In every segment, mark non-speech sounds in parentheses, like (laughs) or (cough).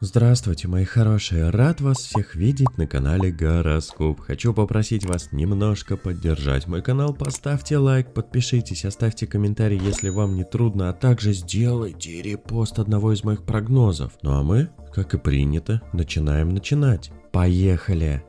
Здравствуйте, мои хорошие! Рад вас всех видеть на канале Гороскоп. Хочу попросить вас немножко поддержать мой канал. Поставьте лайк, подпишитесь, оставьте комментарий, если вам не трудно, а также сделайте репост одного из моих прогнозов. Ну а мы, как и принято, начинаем начинать. Поехали!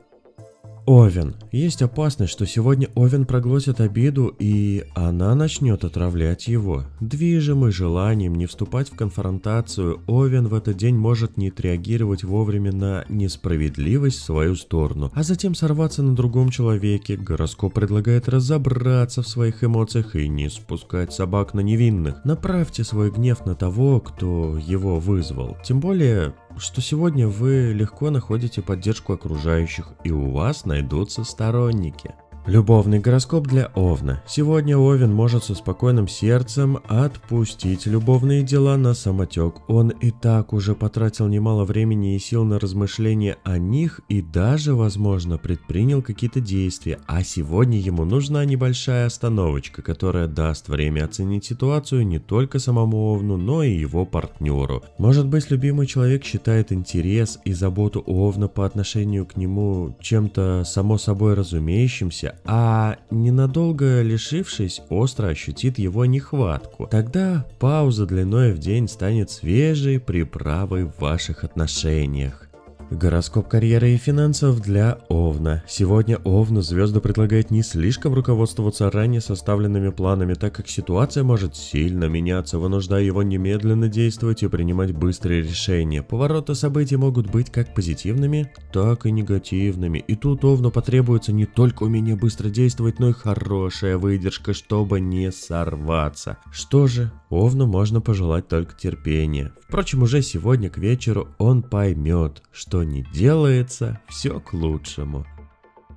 Овен. Есть опасность, что сегодня Овен проглотит обиду, и она начнет отравлять его. Движимый желанием не вступать в конфронтацию, Овен в этот день может не отреагировать вовремя на несправедливость в свою сторону, а затем сорваться на другом человеке. Гороскоп предлагает разобраться в своих эмоциях и не спускать собак на невинных. Направьте свой гнев на того, кто его вызвал. Тем более, что сегодня вы легко находите поддержку окружающих и у вас найдутся сторонники – Любовный гороскоп для Овна. Сегодня Овен может со спокойным сердцем отпустить любовные дела на самотек. Он и так уже потратил немало времени и сил на размышления о них и даже, возможно, предпринял какие-то действия. А сегодня ему нужна небольшая остановочка, которая даст время оценить ситуацию не только самому Овну, но и его партнеру. Может быть, любимый человек считает интерес и заботу Овна по отношению к нему чем-то само собой разумеющимся, а ненадолго лишившись, остро ощутит его нехватку. Тогда пауза длиной в день станет свежей приправой в ваших отношениях. Гороскоп карьеры и финансов для Овна. Сегодня Овна звезды предлагает не слишком руководствоваться ранее составленными планами, так как ситуация может сильно меняться, вынуждая его немедленно действовать и принимать быстрые решения. Повороты событий могут быть как позитивными, так и негативными. И тут Овну потребуется не только умение быстро действовать, но и хорошая выдержка, чтобы не сорваться. Что же, Овну можно пожелать только терпения. Впрочем, уже сегодня к вечеру он поймет, что не делается, все к лучшему.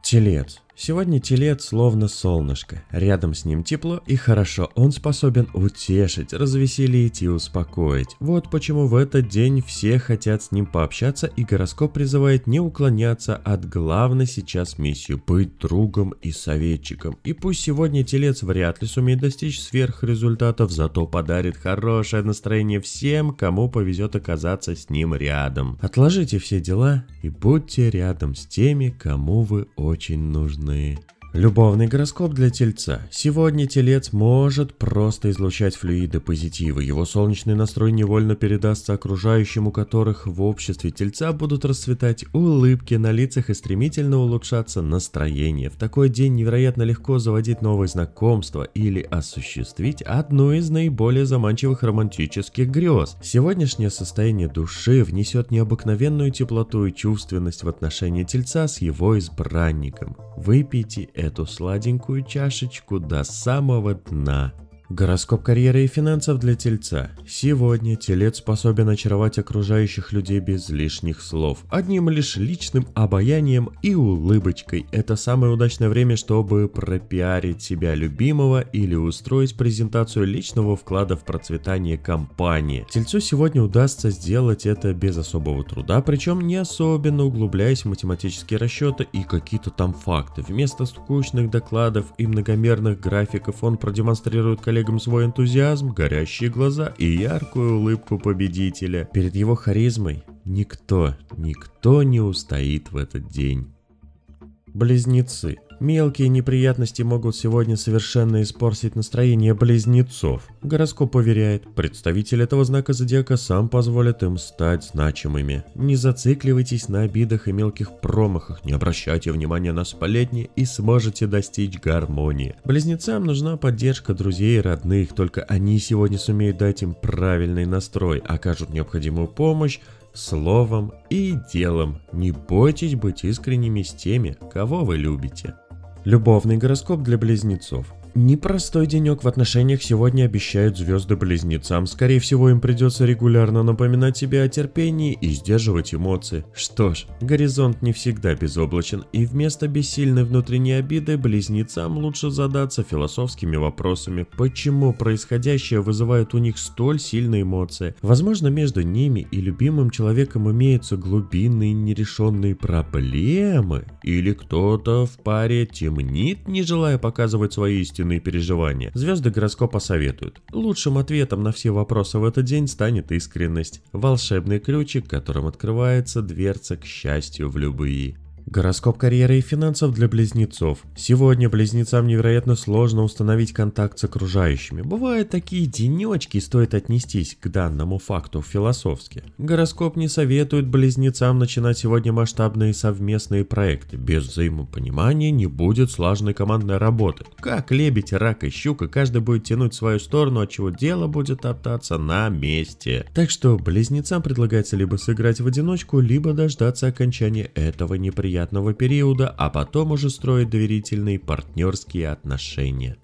Телец. Сегодня телец словно солнышко, рядом с ним тепло и хорошо, он способен утешить, развеселить и успокоить. Вот почему в этот день все хотят с ним пообщаться и гороскоп призывает не уклоняться от главной сейчас миссии – быть другом и советчиком. И пусть сегодня телец вряд ли сумеет достичь сверхрезультатов, зато подарит хорошее настроение всем, кому повезет оказаться с ним рядом. Отложите все дела и будьте рядом с теми, кому вы очень нужны нужны Любовный гороскоп для Тельца. Сегодня Телец может просто излучать флюиды позитива. Его солнечный настрой невольно передастся окружающим, у которых в обществе Тельца будут расцветать улыбки на лицах и стремительно улучшаться настроение. В такой день невероятно легко заводить новые знакомства или осуществить одну из наиболее заманчивых романтических грез. Сегодняшнее состояние души внесет необыкновенную теплоту и чувственность в отношении Тельца с его избранником. Выпейте эту сладенькую чашечку до самого дна. Гороскоп карьеры и финансов для Тельца. Сегодня Телец способен очаровать окружающих людей без лишних слов. Одним лишь личным обаянием и улыбочкой. Это самое удачное время, чтобы пропиарить себя любимого или устроить презентацию личного вклада в процветание компании. Тельцу сегодня удастся сделать это без особого труда, причем не особенно углубляясь в математические расчеты и какие-то там факты. Вместо скучных докладов и многомерных графиков он продемонстрирует коллегам коллегам свой энтузиазм, горящие глаза и яркую улыбку победителя. Перед его харизмой никто, никто не устоит в этот день. Близнецы – Мелкие неприятности могут сегодня совершенно испортить настроение близнецов. Гороскоп уверяет, представитель этого знака зодиака сам позволит им стать значимыми. Не зацикливайтесь на обидах и мелких промахах, не обращайте внимания на сплетни и сможете достичь гармонии. Близнецам нужна поддержка друзей и родных, только они сегодня сумеют дать им правильный настрой, окажут необходимую помощь, словом и делом. Не бойтесь быть искренними с теми, кого вы любите. Любовный гороскоп для близнецов. Непростой денек в отношениях сегодня обещают звезды-близнецам. Скорее всего, им придется регулярно напоминать себе о терпении и сдерживать эмоции. Что ж, горизонт не всегда безоблачен, и вместо бессильной внутренней обиды близнецам лучше задаться философскими вопросами, почему происходящее вызывает у них столь сильные эмоции. Возможно, между ними и любимым человеком имеются глубинные нерешенные проблемы, или кто-то в паре темнит, не желая показывать свои истинные собственные переживания, звезды гороскопа советуют. Лучшим ответом на все вопросы в этот день станет искренность. Волшебный ключик, которым открывается дверца к счастью в любые Гороскоп карьеры и финансов для близнецов. Сегодня близнецам невероятно сложно установить контакт с окружающими. Бывают такие денечки, стоит отнестись к данному факту философски. Гороскоп не советует близнецам начинать сегодня масштабные совместные проекты. Без взаимопонимания не будет слаженной командной работы. Как лебедь, рак и щука, каждый будет тянуть свою сторону, от чего дело будет топтаться на месте. Так что близнецам предлагается либо сыграть в одиночку, либо дождаться окончания этого неприятного благоприятного периода, а потом уже строить доверительные партнерские отношения.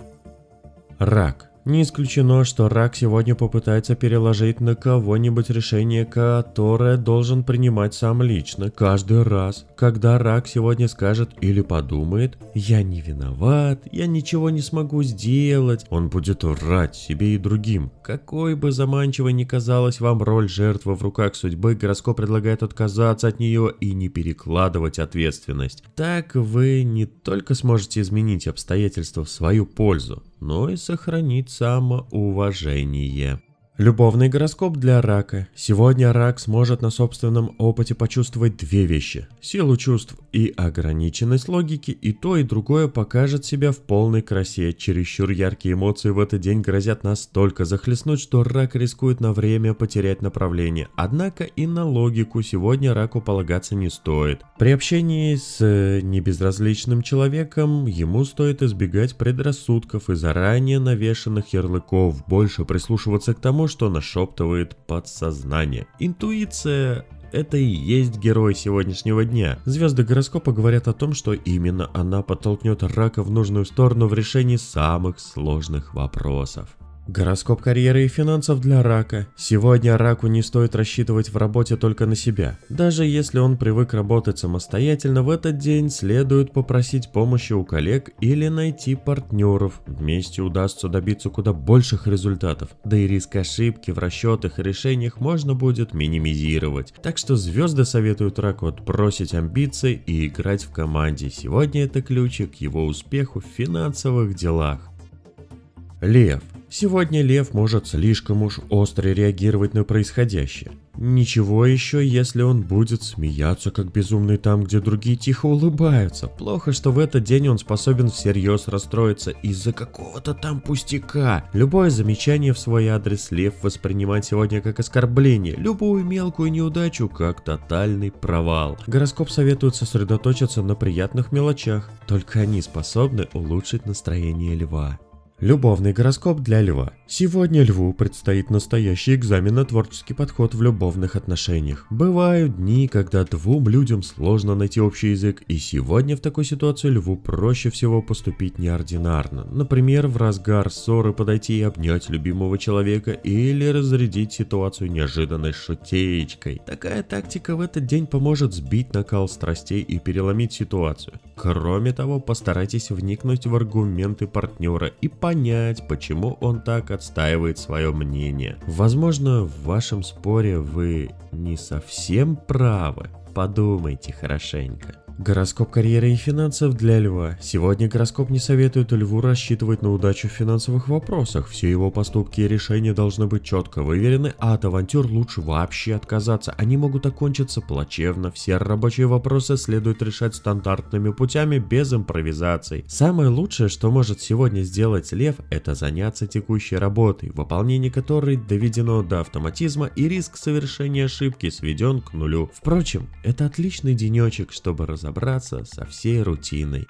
Рак. Не исключено, что Рак сегодня попытается переложить на кого-нибудь решение, которое должен принимать сам лично. Каждый раз, когда Рак сегодня скажет или подумает, я не виноват, я ничего не смогу сделать, он будет врать себе и другим. Какой бы заманчивой ни казалась вам роль жертвы в руках судьбы, гороскоп предлагает отказаться от нее и не перекладывать ответственность. Так вы не только сможете изменить обстоятельства в свою пользу, но и сохранить самоуважение. Любовный гороскоп для рака. Сегодня рак сможет на собственном опыте почувствовать две вещи. Силу чувств и ограниченность логики, и то, и другое покажет себя в полной красе. Чересчур яркие эмоции в этот день грозят настолько захлестнуть, что рак рискует на время потерять направление. Однако и на логику сегодня раку полагаться не стоит. При общении с э, небезразличным человеком ему стоит избегать предрассудков и заранее навешенных ярлыков, больше прислушиваться к тому, что нашептывает подсознание. Интуиция это и есть герой сегодняшнего дня. Звезды гороскопа говорят о том, что именно она подтолкнет рака в нужную сторону в решении самых сложных вопросов. Гороскоп карьеры и финансов для рака. Сегодня раку не стоит рассчитывать в работе только на себя. Даже если он привык работать самостоятельно, в этот день следует попросить помощи у коллег или найти партнеров. Вместе удастся добиться куда больших результатов. Да и риск ошибки в расчетах и решениях можно будет минимизировать. Так что звезды советуют раку отбросить амбиции и играть в команде. Сегодня это ключик к его успеху в финансовых делах. Лев. Сегодня лев может слишком уж остро реагировать на происходящее. Ничего еще, если он будет смеяться как безумный там, где другие тихо улыбаются. Плохо, что в этот день он способен всерьез расстроиться из-за какого-то там пустяка. Любое замечание в свой адрес лев воспринимает сегодня как оскорбление, любую мелкую неудачу как тотальный провал. Гороскоп советует сосредоточиться на приятных мелочах, только они способны улучшить настроение льва. Любовный гороскоп для льва. Сегодня льву предстоит настоящий экзамен на творческий подход в любовных отношениях. Бывают дни, когда двум людям сложно найти общий язык, и сегодня в такой ситуации льву проще всего поступить неординарно. Например, в разгар ссоры подойти и обнять любимого человека или разрядить ситуацию неожиданной шутеечкой. Такая тактика в этот день поможет сбить накал страстей и переломить ситуацию. Кроме того, постарайтесь вникнуть в аргументы партнера и по понять, почему он так отстаивает свое мнение. Возможно, в вашем споре вы не совсем правы. Подумайте хорошенько. Гороскоп карьеры и финансов для Льва. Сегодня гороскоп не советует Льву рассчитывать на удачу в финансовых вопросах. Все его поступки и решения должны быть четко выверены, а от авантюр лучше вообще отказаться. Они могут окончиться плачевно. Все рабочие вопросы следует решать стандартными путями без импровизаций. Самое лучшее, что может сегодня сделать Лев, это заняться текущей работой, выполнение которой доведено до автоматизма и риск совершения ошибки сведен к нулю. Впрочем, это отличный денечек, чтобы разобраться разобраться со всей рутиной.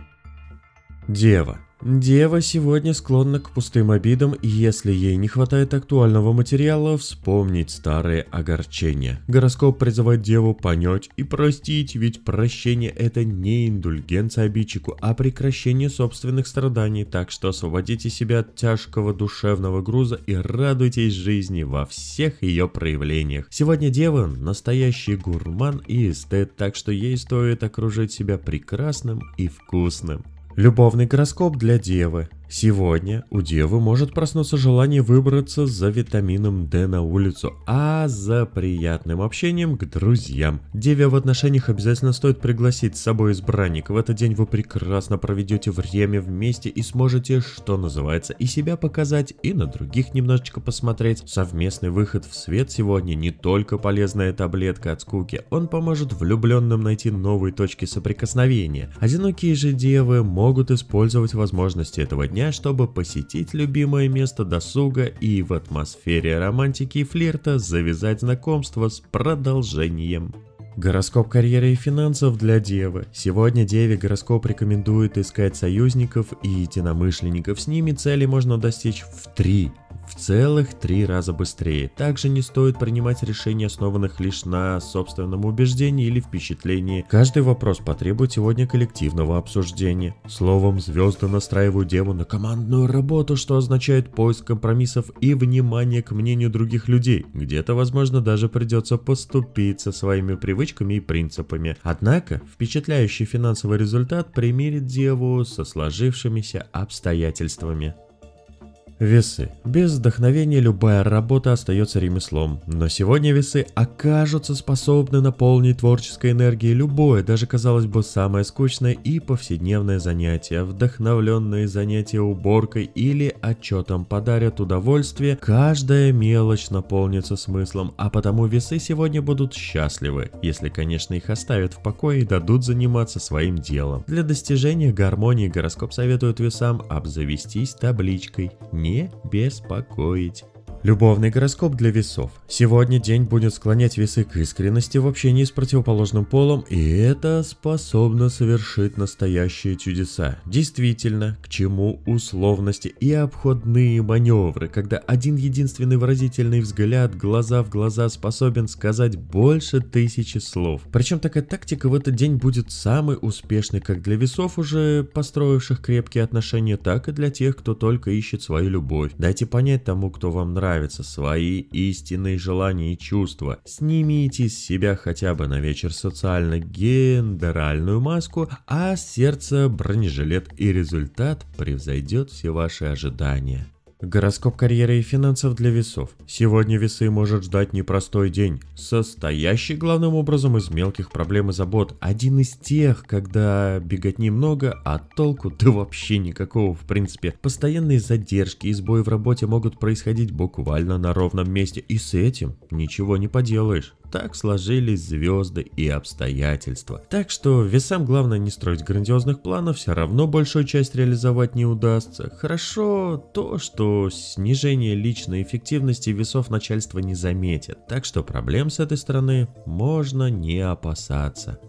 Дева. Дева сегодня склонна к пустым обидам, и если ей не хватает актуального материала, вспомнить старые огорчения. Гороскоп призывает Деву понять и простить, ведь прощение это не индульгенция обидчику, а прекращение собственных страданий, так что освободите себя от тяжкого душевного груза и радуйтесь жизни во всех ее проявлениях. Сегодня Дева настоящий гурман и эстет, так что ей стоит окружить себя прекрасным и вкусным. Любовный гороскоп для Девы. Сегодня у девы может проснуться желание выбраться за витамином D на улицу, а за приятным общением к друзьям. Деве в отношениях обязательно стоит пригласить с собой избранника. В этот день вы прекрасно проведете время вместе и сможете, что называется, и себя показать, и на других немножечко посмотреть. Совместный выход в свет сегодня не только полезная таблетка от скуки, он поможет влюбленным найти новые точки соприкосновения. Одинокие же девы могут использовать возможности этого дня дня, чтобы посетить любимое место досуга и в атмосфере романтики и флирта завязать знакомство с продолжением. Гороскоп карьеры и финансов для Девы. Сегодня Деве гороскоп рекомендует искать союзников и единомышленников. С ними цели можно достичь в три в целых три раза быстрее. Также не стоит принимать решения, основанных лишь на собственном убеждении или впечатлении. Каждый вопрос потребует сегодня коллективного обсуждения. Словом, звезды настраивают Деву на командную работу, что означает поиск компромиссов и внимание к мнению других людей. Где-то, возможно, даже придется поступиться своими привычками и принципами. Однако, впечатляющий финансовый результат примирит Деву со сложившимися обстоятельствами. Весы. Без вдохновения любая работа остается ремеслом, но сегодня весы окажутся способны наполнить творческой энергией любое, даже казалось бы самое скучное и повседневное занятие. Вдохновленные занятия уборкой или отчетом подарят удовольствие, каждая мелочь наполнится смыслом, а потому весы сегодня будут счастливы, если, конечно, их оставят в покое и дадут заниматься своим делом. Для достижения гармонии гороскоп советует весам обзавестись табличкой «Не не беспокоить. Любовный гороскоп для весов. Сегодня день будет склонять весы к искренности в общении с противоположным полом, и это способно совершить настоящие чудеса. Действительно, к чему условности и обходные маневры, когда один единственный выразительный взгляд глаза в глаза способен сказать больше тысячи слов. Причем такая тактика в этот день будет самой успешной как для весов, уже построивших крепкие отношения, так и для тех, кто только ищет свою любовь. Дайте понять тому, кто вам нравится нравятся свои истинные желания и чувства. Снимите с себя хотя бы на вечер социально-гендеральную маску, а сердце бронежилет и результат превзойдет все ваши ожидания. Гороскоп карьеры и финансов для весов. Сегодня весы может ждать непростой день, состоящий главным образом из мелких проблем и забот. Один из тех, когда бегать немного, а толку да (laughs) вообще никакого в принципе. Постоянные задержки и сбои в работе могут происходить буквально на ровном месте, и с этим ничего не поделаешь. Так сложились звезды и обстоятельства. Так что весам главное не строить грандиозных планов, все равно большую часть реализовать не удастся. Хорошо то, что снижение личной эффективности весов начальство не заметит. Так что проблем с этой стороны можно не опасаться.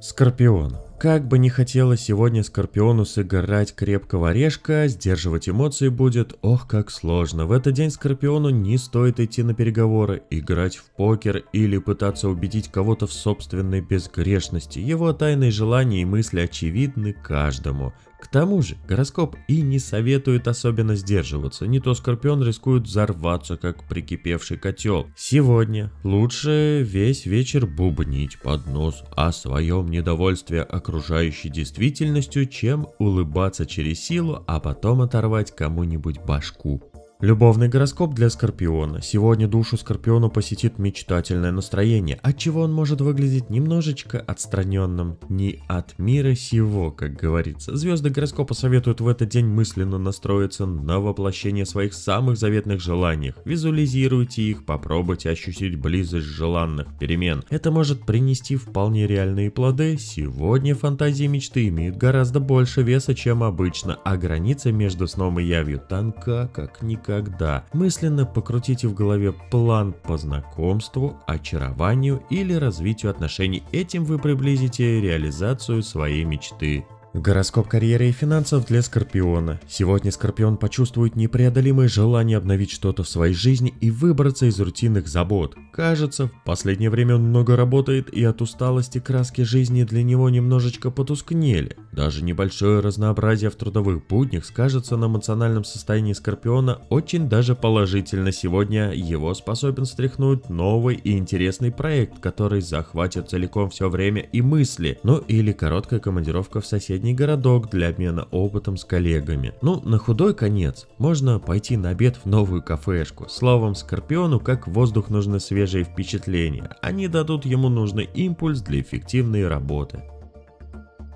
Скорпион. Как бы не хотелось сегодня Скорпиону сыграть крепкого орешка, сдерживать эмоции будет, ох, как сложно. В этот день Скорпиону не стоит идти на переговоры, играть в покер или пытаться убедить кого-то в собственной безгрешности. Его тайные желания и мысли очевидны каждому. К тому же, гороскоп и не советует особенно сдерживаться, не то Скорпион рискует взорваться, как прикипевший котел. Сегодня лучше весь вечер бубнить под нос о своем недовольстве окружающей действительностью, чем улыбаться через силу, а потом оторвать кому-нибудь башку. Любовный гороскоп для Скорпиона. Сегодня душу Скорпиона посетит мечтательное настроение, отчего он может выглядеть немножечко отстраненным не от мира сего, как говорится. Звезды гороскопа советуют в этот день мысленно настроиться на воплощение своих самых заветных желаний. Визуализируйте их, попробуйте ощутить близость желанных перемен. Это может принести вполне реальные плоды. Сегодня фантазии мечты имеют гораздо больше веса, чем обычно, а граница между сном и явью тонка, как никогда никогда. Мысленно покрутите в голове план по знакомству, очарованию или развитию отношений. Этим вы приблизите реализацию своей мечты. Гороскоп карьеры и финансов для Скорпиона. Сегодня Скорпион почувствует непреодолимое желание обновить что-то в своей жизни и выбраться из рутинных забот. Кажется, в последнее время он много работает и от усталости краски жизни для него немножечко потускнели. Даже небольшое разнообразие в трудовых буднях скажется на эмоциональном состоянии Скорпиона очень даже положительно. Сегодня его способен стряхнуть новый и интересный проект, который захватит целиком все время и мысли, ну или короткая командировка в соседний соседний городок для обмена опытом с коллегами. Ну, на худой конец, можно пойти на обед в новую кафешку. Словом, Скорпиону как воздух нужны свежие впечатления. Они дадут ему нужный импульс для эффективной работы.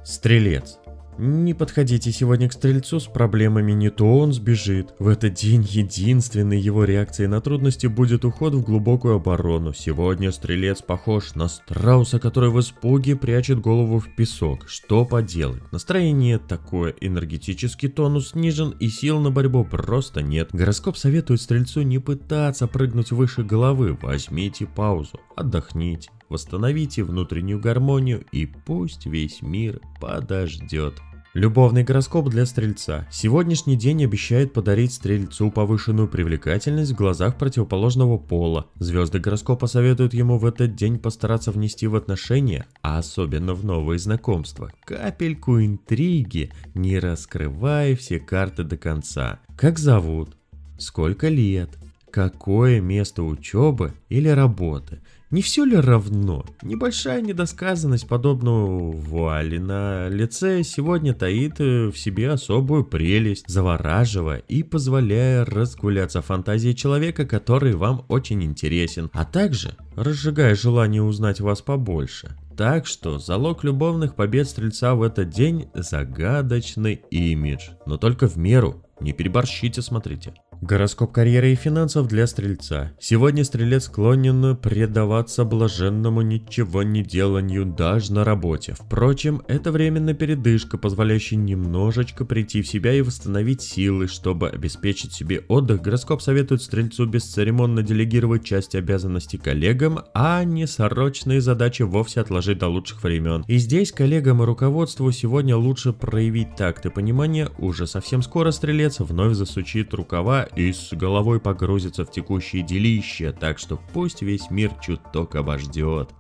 Стрелец. Не подходите сегодня к Стрельцу с проблемами, не то он сбежит. В этот день единственной его реакцией на трудности будет уход в глубокую оборону. Сегодня Стрелец похож на страуса, который в испуге прячет голову в песок. Что поделать? Настроение такое, энергетический тонус снижен и сил на борьбу просто нет. Гороскоп советует Стрельцу не пытаться прыгнуть выше головы. Возьмите паузу, отдохните, Восстановите внутреннюю гармонию и пусть весь мир подождет. Любовный гороскоп для Стрельца. Сегодняшний день обещает подарить Стрельцу повышенную привлекательность в глазах противоположного пола. Звезды гороскопа советуют ему в этот день постараться внести в отношения, а особенно в новые знакомства, капельку интриги, не раскрывая все карты до конца. Как зовут? Сколько лет? Какое место учебы или работы? Не все ли равно? Небольшая недосказанность подобного вуали на лице сегодня таит э, в себе особую прелесть, завораживая и позволяя разгуляться фантазии человека, который вам очень интересен, а также разжигая желание узнать вас побольше. Так что залог любовных побед стрельца в этот день – загадочный имидж, но только в меру, не переборщите, смотрите. Гороскоп карьеры и финансов для Стрельца. Сегодня Стрелец склонен предаваться блаженному ничего не деланию даже на работе. Впрочем, это временная передышка, позволяющая немножечко прийти в себя и восстановить силы, чтобы обеспечить себе отдых. Гороскоп советует Стрельцу бесцеремонно делегировать часть обязанностей коллегам, а несрочные задачи вовсе отложить до лучших времен. И здесь коллегам и руководству сегодня лучше проявить такт и понимание. Уже совсем скоро Стрелец вновь засучит рукава и с головой погрузится в текущее делище, так что пусть весь мир чуток обождет.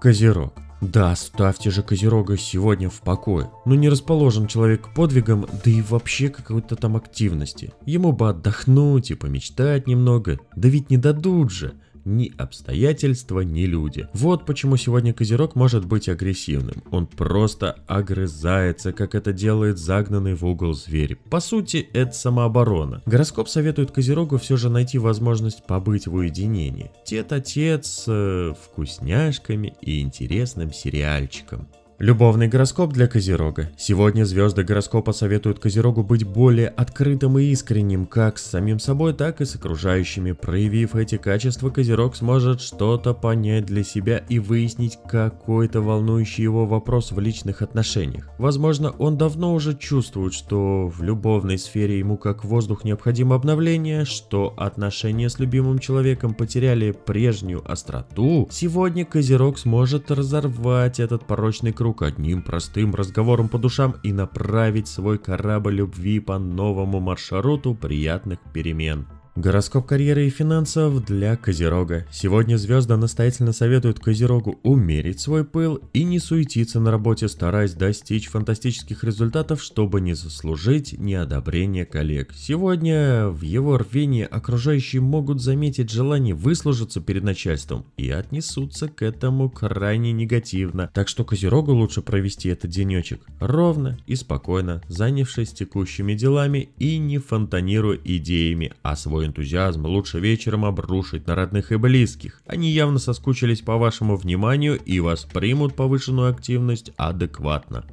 Козерог. Да, ставьте же Козерога сегодня в покое. Но ну, не расположен человек к подвигам, да и вообще какой-то там активности. Ему бы отдохнуть и помечтать немного, да ведь не дадут же ни обстоятельства, ни люди. Вот почему сегодня Козерог может быть агрессивным. Он просто огрызается, как это делает загнанный в угол зверь. По сути, это самооборона. Гороскоп советует Козерогу все же найти возможность побыть в уединении. Тет-отец с э, вкусняшками и интересным сериальчиком. Любовный гороскоп для Козерога. Сегодня звезды гороскопа советуют Козерогу быть более открытым и искренним как с самим собой, так и с окружающими. Проявив эти качества, Козерог сможет что-то понять для себя и выяснить какой-то волнующий его вопрос в личных отношениях. Возможно, он давно уже чувствует, что в любовной сфере ему как воздух необходимо обновление, что отношения с любимым человеком потеряли прежнюю остроту. Сегодня Козерог сможет разорвать этот порочный круг вокруг одним простым разговором по душам и направить свой корабль любви по новому маршруту приятных перемен. Гороскоп карьеры и финансов для Козерога. Сегодня звезда настоятельно советует Козерогу умерить свой пыл и не суетиться на работе, стараясь достичь фантастических результатов, чтобы не заслужить неодобрение коллег. Сегодня в его рвении окружающие могут заметить желание выслужиться перед начальством и отнесутся к этому крайне негативно. Так что Козерогу лучше провести этот денечек ровно и спокойно, занявшись текущими делами и не фонтанируя идеями, а свой энтузиазм лучше вечером обрушить на родных и близких. Они явно соскучились по вашему вниманию и воспримут повышенную активность адекватно.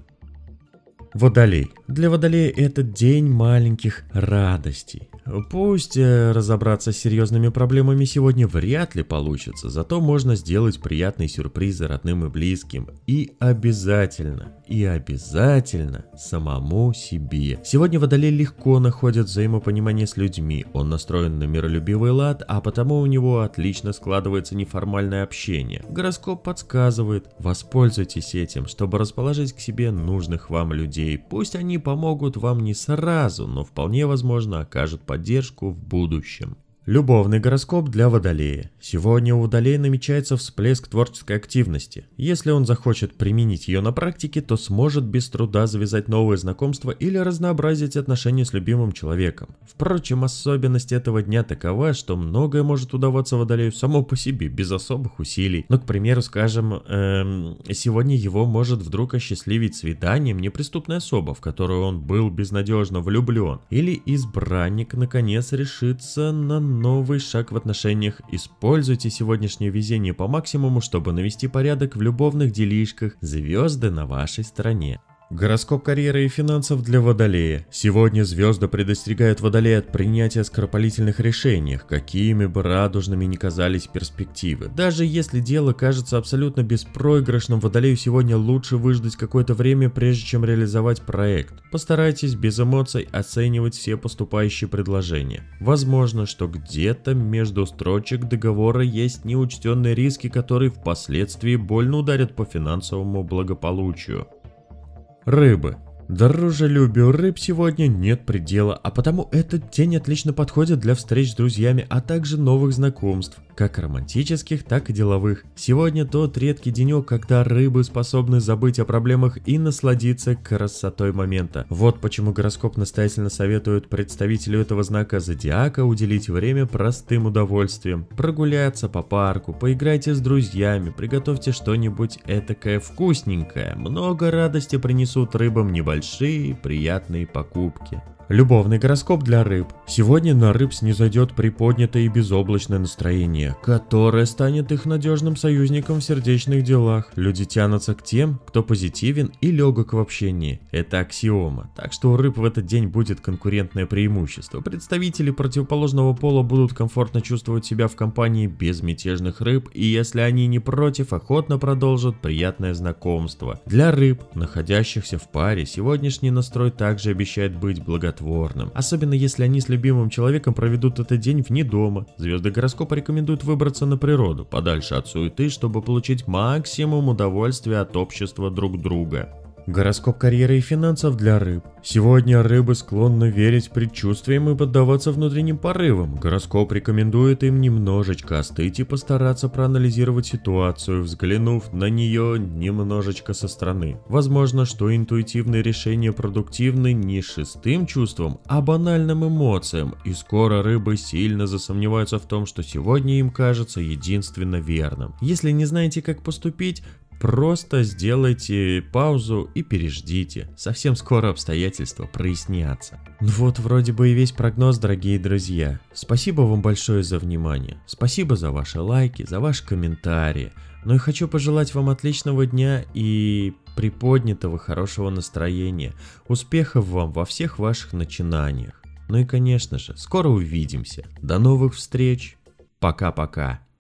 Водолей. Для Водолея этот день маленьких радостей. Пусть э, разобраться с серьезными проблемами сегодня вряд ли получится, зато можно сделать приятные сюрпризы родным и близким. И обязательно, и обязательно самому себе. Сегодня Водолей легко находит взаимопонимание с людьми, он настроен на миролюбивый лад, а потому у него отлично складывается неформальное общение. Гороскоп подсказывает, воспользуйтесь этим, чтобы расположить к себе нужных вам людей людей. Пусть они помогут вам не сразу, но вполне возможно окажут поддержку в будущем. Любовный гороскоп для Водолея. Сегодня у Водолея намечается всплеск творческой активности. Если он захочет применить ее на практике, то сможет без труда завязать новые знакомства или разнообразить отношения с любимым человеком. Впрочем, особенность этого дня такова, что многое может удаваться Водолею само по себе, без особых усилий. Но, ну, к примеру, скажем, эм, сегодня его может вдруг осчастливить свиданием неприступная особа, в которую он был безнадежно влюблен. Или избранник наконец решится на новый шаг в отношениях. Используйте сегодняшнее везение по максимуму, чтобы навести порядок в любовных делишках. Звезды на вашей стороне. Гороскоп карьеры и финансов для Водолея. Сегодня звезды предостерегают Водолея от принятия скоропалительных решений, какими бы радужными ни казались перспективы. Даже если дело кажется абсолютно беспроигрышным, Водолею сегодня лучше выждать какое-то время, прежде чем реализовать проект. Постарайтесь без эмоций оценивать все поступающие предложения. Возможно, что где-то между строчек договора есть неучтенные риски, которые впоследствии больно ударят по финансовому благополучию рыбы – Дружелюбию рыб сегодня нет предела, а потому этот день отлично подходит для встреч с друзьями, а также новых знакомств, как романтических, так и деловых. Сегодня тот редкий денек, когда рыбы способны забыть о проблемах и насладиться красотой момента. Вот почему гороскоп настоятельно советует представителю этого знака зодиака уделить время простым удовольствием. Прогуляться по парку, поиграйте с друзьями, приготовьте что-нибудь этакое вкусненькое. Много радости принесут рыбам небольшие большие приятные покупки – Любовный гороскоп для рыб. Сегодня на рыб снизойдет приподнятое и безоблачное настроение, которое станет их надежным союзником в сердечных делах. Люди тянутся к тем, кто позитивен и легок в общении. Это аксиома. Так что у рыб в этот день будет конкурентное преимущество. Представители противоположного пола будут комфортно чувствовать себя в компании безмятежных рыб, и если они не против, охотно продолжат приятное знакомство. Для рыб, находящихся в паре, сегодняшний настрой также обещает быть благотворным благотворным, особенно если они с любимым человеком проведут этот день вне дома. Звезды гороскопа рекомендуют выбраться на природу, подальше от суеты, чтобы получить максимум удовольствия от общества друг друга. Гороскоп карьеры и финансов для рыб. Сегодня рыбы склонны верить предчувствиям и поддаваться внутренним порывам. Гороскоп рекомендует им немножечко остыть и постараться проанализировать ситуацию, взглянув на нее немножечко со стороны. Возможно, что интуитивные решения продуктивны не шестым чувством, а банальным эмоциям, и скоро рыбы сильно засомневаются в том, что сегодня им кажется единственно верным. Если не знаете, как поступить, Просто сделайте паузу и переждите. Совсем скоро обстоятельства прояснятся. Ну вот вроде бы и весь прогноз, дорогие друзья. Спасибо вам большое за внимание. Спасибо за ваши лайки, за ваши комментарии. Ну и хочу пожелать вам отличного дня и приподнятого хорошего настроения. Успехов вам во всех ваших начинаниях. Ну и конечно же, скоро увидимся. До новых встреч. Пока-пока.